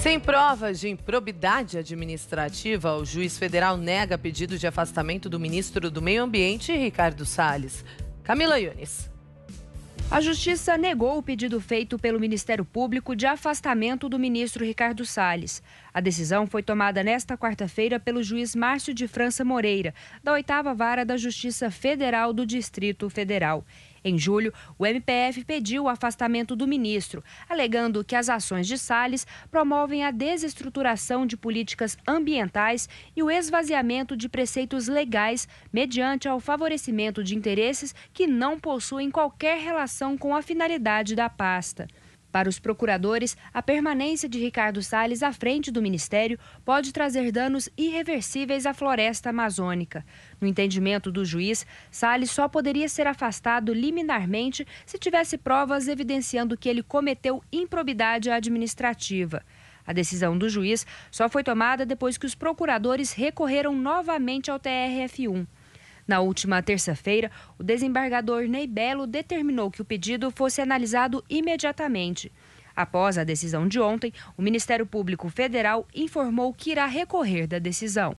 Sem provas de improbidade administrativa, o juiz federal nega pedido de afastamento do ministro do Meio Ambiente, Ricardo Salles. Camila Yunis. A Justiça negou o pedido feito pelo Ministério Público de afastamento do ministro Ricardo Salles. A decisão foi tomada nesta quarta-feira pelo juiz Márcio de França Moreira, da oitava vara da Justiça Federal do Distrito Federal. Em julho, o MPF pediu o afastamento do ministro, alegando que as ações de Salles promovem a desestruturação de políticas ambientais e o esvaziamento de preceitos legais mediante ao favorecimento de interesses que não possuem qualquer relação com a finalidade da pasta. Para os procuradores, a permanência de Ricardo Salles à frente do Ministério pode trazer danos irreversíveis à floresta amazônica. No entendimento do juiz, Salles só poderia ser afastado liminarmente se tivesse provas evidenciando que ele cometeu improbidade administrativa. A decisão do juiz só foi tomada depois que os procuradores recorreram novamente ao TRF1. Na última terça-feira, o desembargador Ney determinou que o pedido fosse analisado imediatamente. Após a decisão de ontem, o Ministério Público Federal informou que irá recorrer da decisão.